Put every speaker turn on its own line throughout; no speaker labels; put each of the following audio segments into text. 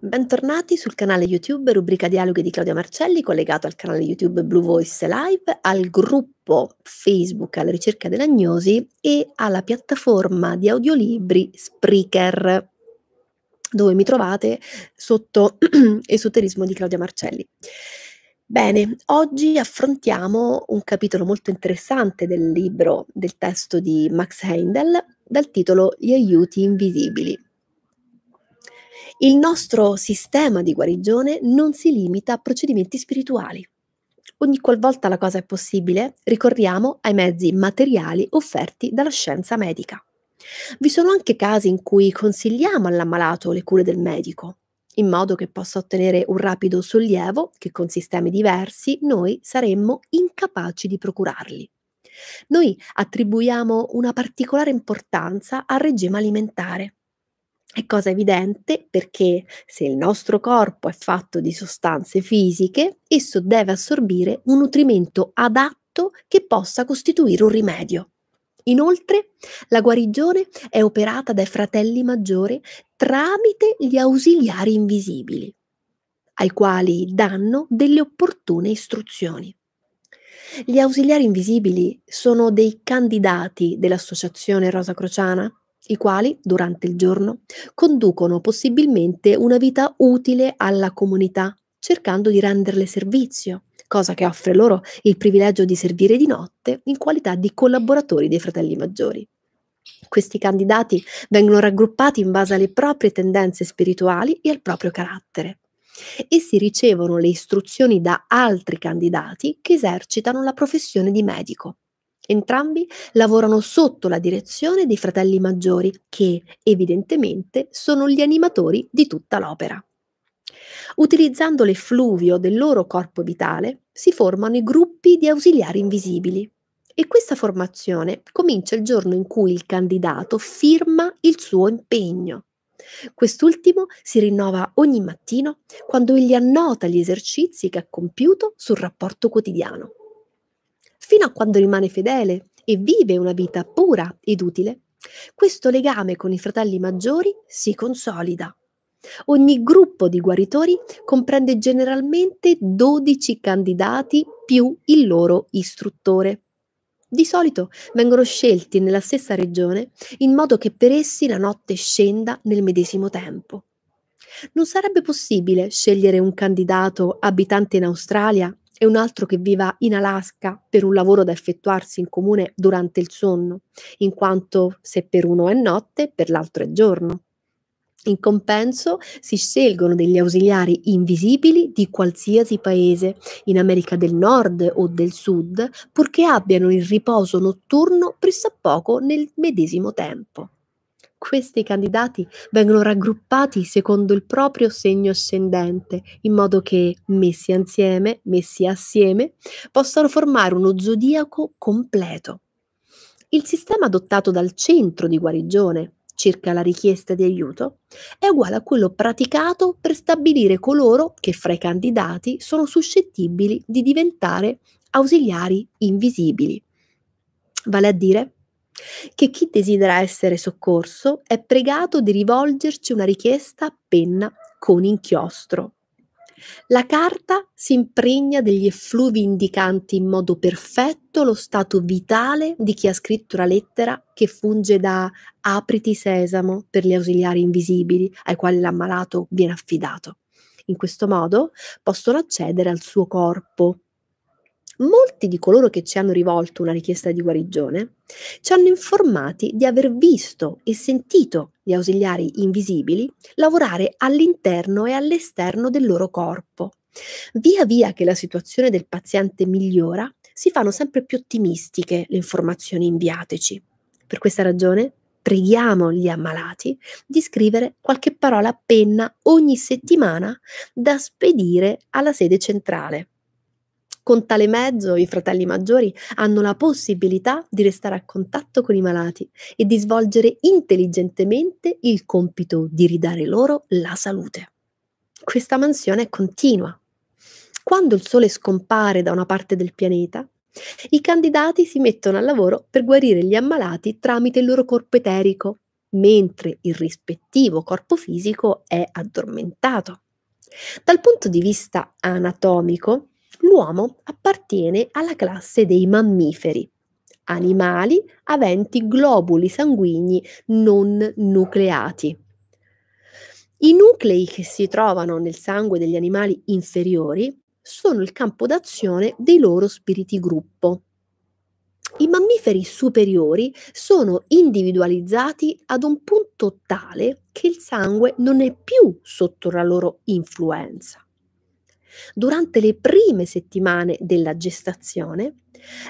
Bentornati sul canale YouTube rubrica Dialoghi di Claudia Marcelli, collegato al canale YouTube Blue Voice Live, al gruppo Facebook alla ricerca dell'agnosi e alla piattaforma di audiolibri Spreaker, dove mi trovate sotto Esoterismo di Claudia Marcelli. Bene, oggi affrontiamo un capitolo molto interessante del libro, del testo di Max Heindel, dal titolo Gli aiuti invisibili il nostro sistema di guarigione non si limita a procedimenti spirituali. Ogni qualvolta la cosa è possibile, ricorriamo ai mezzi materiali offerti dalla scienza medica. Vi sono anche casi in cui consigliamo all'ammalato le cure del medico, in modo che possa ottenere un rapido sollievo che con sistemi diversi noi saremmo incapaci di procurarli. Noi attribuiamo una particolare importanza al regime alimentare è cosa evidente perché se il nostro corpo è fatto di sostanze fisiche, esso deve assorbire un nutrimento adatto che possa costituire un rimedio. Inoltre, la guarigione è operata dai fratelli maggiori tramite gli ausiliari invisibili, ai quali danno delle opportune istruzioni. Gli ausiliari invisibili sono dei candidati dell'Associazione Rosa Crociana i quali durante il giorno conducono possibilmente una vita utile alla comunità, cercando di renderle servizio, cosa che offre loro il privilegio di servire di notte in qualità di collaboratori dei fratelli maggiori. Questi candidati vengono raggruppati in base alle proprie tendenze spirituali e al proprio carattere. Essi ricevono le istruzioni da altri candidati che esercitano la professione di medico Entrambi lavorano sotto la direzione dei fratelli maggiori, che evidentemente sono gli animatori di tutta l'opera. Utilizzando l'effluvio del loro corpo vitale, si formano i gruppi di ausiliari invisibili e questa formazione comincia il giorno in cui il candidato firma il suo impegno. Quest'ultimo si rinnova ogni mattino quando egli annota gli esercizi che ha compiuto sul rapporto quotidiano fino a quando rimane fedele e vive una vita pura ed utile, questo legame con i fratelli maggiori si consolida. Ogni gruppo di guaritori comprende generalmente 12 candidati più il loro istruttore. Di solito vengono scelti nella stessa regione in modo che per essi la notte scenda nel medesimo tempo. Non sarebbe possibile scegliere un candidato abitante in Australia e un altro che viva in Alaska per un lavoro da effettuarsi in comune durante il sonno, in quanto se per uno è notte, per l'altro è giorno. In compenso si scelgono degli ausiliari invisibili di qualsiasi paese, in America del Nord o del Sud, purché abbiano il riposo notturno pressappoco nel medesimo tempo questi candidati vengono raggruppati secondo il proprio segno ascendente, in modo che, messi insieme, messi assieme, possano formare uno zodiaco completo. Il sistema adottato dal centro di guarigione, circa la richiesta di aiuto, è uguale a quello praticato per stabilire coloro che fra i candidati sono suscettibili di diventare ausiliari invisibili. Vale a dire, che chi desidera essere soccorso è pregato di rivolgerci una richiesta a penna con inchiostro. La carta si impregna degli effluvi indicanti in modo perfetto lo stato vitale di chi ha scritto la lettera che funge da apriti sesamo per gli ausiliari invisibili ai quali l'ammalato viene affidato. In questo modo possono accedere al suo corpo, molti di coloro che ci hanno rivolto una richiesta di guarigione ci hanno informati di aver visto e sentito gli ausiliari invisibili lavorare all'interno e all'esterno del loro corpo. Via via che la situazione del paziente migliora, si fanno sempre più ottimistiche le informazioni inviateci. Per questa ragione preghiamo gli ammalati di scrivere qualche parola a penna ogni settimana da spedire alla sede centrale con tale mezzo i fratelli maggiori hanno la possibilità di restare a contatto con i malati e di svolgere intelligentemente il compito di ridare loro la salute. Questa mansione è continua. Quando il Sole scompare da una parte del pianeta, i candidati si mettono al lavoro per guarire gli ammalati tramite il loro corpo eterico, mentre il rispettivo corpo fisico è addormentato. Dal punto di vista anatomico, l'uomo appartiene alla classe dei mammiferi, animali aventi globuli sanguigni non nucleati. I nuclei che si trovano nel sangue degli animali inferiori sono il campo d'azione dei loro spiriti gruppo. I mammiferi superiori sono individualizzati ad un punto tale che il sangue non è più sotto la loro influenza. Durante le prime settimane della gestazione,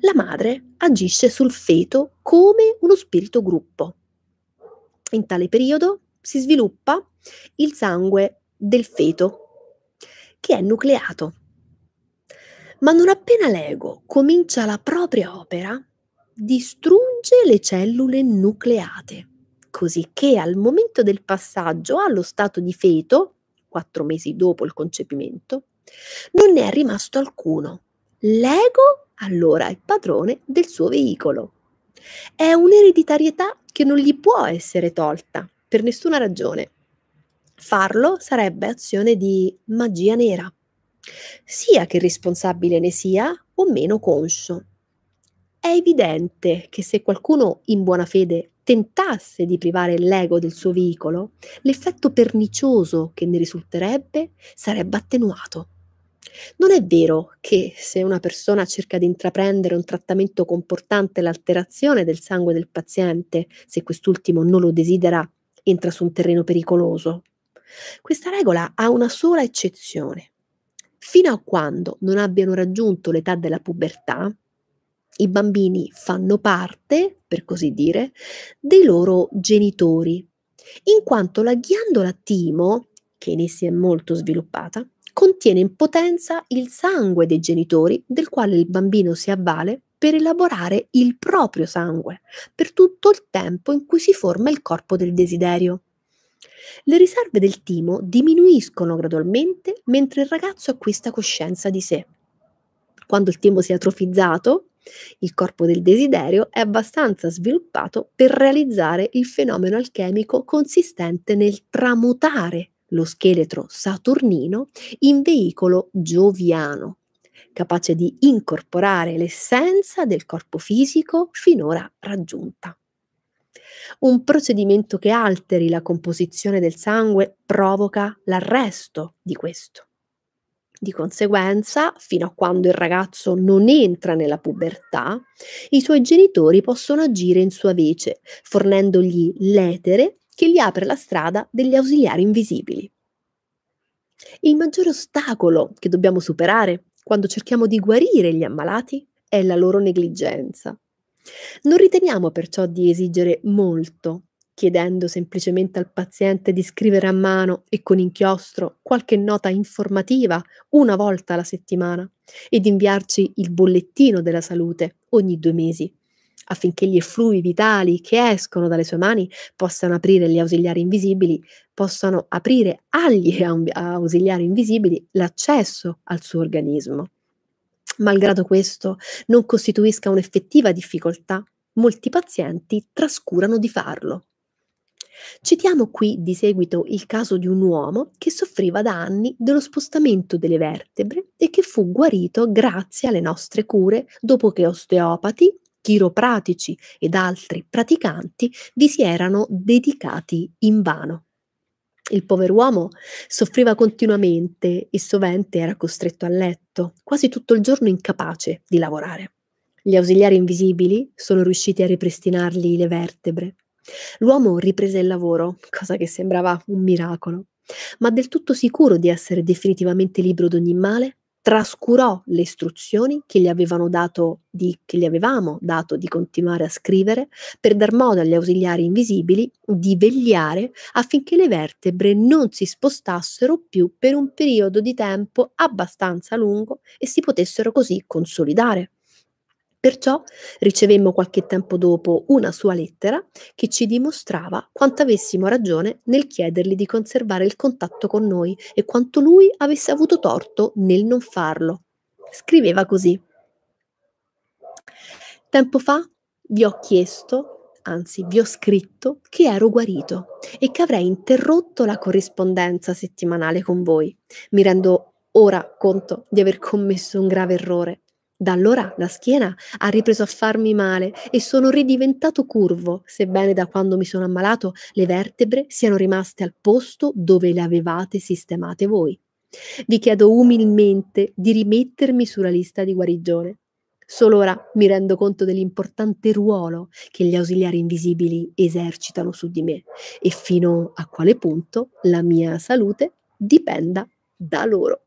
la madre agisce sul feto come uno spirito gruppo. In tale periodo si sviluppa il sangue del feto, che è nucleato. Ma non appena l'ego comincia la propria opera, distrugge le cellule nucleate, così che al momento del passaggio allo stato di feto, quattro mesi dopo il concepimento, non ne è rimasto alcuno. L'ego allora è padrone del suo veicolo. È un'ereditarietà che non gli può essere tolta per nessuna ragione. Farlo sarebbe azione di magia nera, sia che responsabile ne sia o meno conscio. È evidente che se qualcuno in buona fede tentasse di privare l'ego del suo veicolo, l'effetto pernicioso che ne risulterebbe sarebbe attenuato. Non è vero che se una persona cerca di intraprendere un trattamento comportante l'alterazione del sangue del paziente, se quest'ultimo non lo desidera, entra su un terreno pericoloso. Questa regola ha una sola eccezione. Fino a quando non abbiano raggiunto l'età della pubertà, i bambini fanno parte, per così dire, dei loro genitori, in quanto la ghiandola timo, che in essi è molto sviluppata, contiene in potenza il sangue dei genitori del quale il bambino si avvale per elaborare il proprio sangue, per tutto il tempo in cui si forma il corpo del desiderio. Le riserve del timo diminuiscono gradualmente mentre il ragazzo acquista coscienza di sé. Quando il timo si è atrofizzato, il corpo del desiderio è abbastanza sviluppato per realizzare il fenomeno alchemico consistente nel tramutare lo scheletro saturnino in veicolo gioviano, capace di incorporare l'essenza del corpo fisico finora raggiunta. Un procedimento che alteri la composizione del sangue provoca l'arresto di questo. Di conseguenza, fino a quando il ragazzo non entra nella pubertà, i suoi genitori possono agire in sua vece, fornendogli l'etere che gli apre la strada degli ausiliari invisibili. Il maggiore ostacolo che dobbiamo superare quando cerchiamo di guarire gli ammalati è la loro negligenza. Non riteniamo perciò di esigere molto, chiedendo semplicemente al paziente di scrivere a mano e con inchiostro qualche nota informativa una volta alla settimana e di inviarci il bollettino della salute ogni due mesi affinché gli effluvi vitali che escono dalle sue mani possano aprire gli ausiliari invisibili, possano aprire agli ausiliari invisibili l'accesso al suo organismo. Malgrado questo non costituisca un'effettiva difficoltà, molti pazienti trascurano di farlo. Citiamo qui di seguito il caso di un uomo che soffriva da anni dello spostamento delle vertebre e che fu guarito grazie alle nostre cure dopo che osteopati, chiropratici ed altri praticanti vi si erano dedicati in vano. Il pover'uomo soffriva continuamente e sovente era costretto a letto, quasi tutto il giorno incapace di lavorare. Gli ausiliari invisibili sono riusciti a ripristinargli le vertebre. L'uomo riprese il lavoro, cosa che sembrava un miracolo, ma del tutto sicuro di essere definitivamente libero d'ogni male, trascurò le istruzioni che gli, dato di, che gli avevamo dato di continuare a scrivere per dar modo agli ausiliari invisibili di vegliare affinché le vertebre non si spostassero più per un periodo di tempo abbastanza lungo e si potessero così consolidare. Perciò ricevemmo qualche tempo dopo una sua lettera che ci dimostrava quanto avessimo ragione nel chiedergli di conservare il contatto con noi e quanto lui avesse avuto torto nel non farlo. Scriveva così. Tempo fa vi ho chiesto, anzi vi ho scritto, che ero guarito e che avrei interrotto la corrispondenza settimanale con voi. Mi rendo ora conto di aver commesso un grave errore. Da allora la schiena ha ripreso a farmi male e sono ridiventato curvo, sebbene da quando mi sono ammalato le vertebre siano rimaste al posto dove le avevate sistemate voi. Vi chiedo umilmente di rimettermi sulla lista di guarigione. Solo ora mi rendo conto dell'importante ruolo che gli ausiliari invisibili esercitano su di me e fino a quale punto la mia salute dipenda da loro.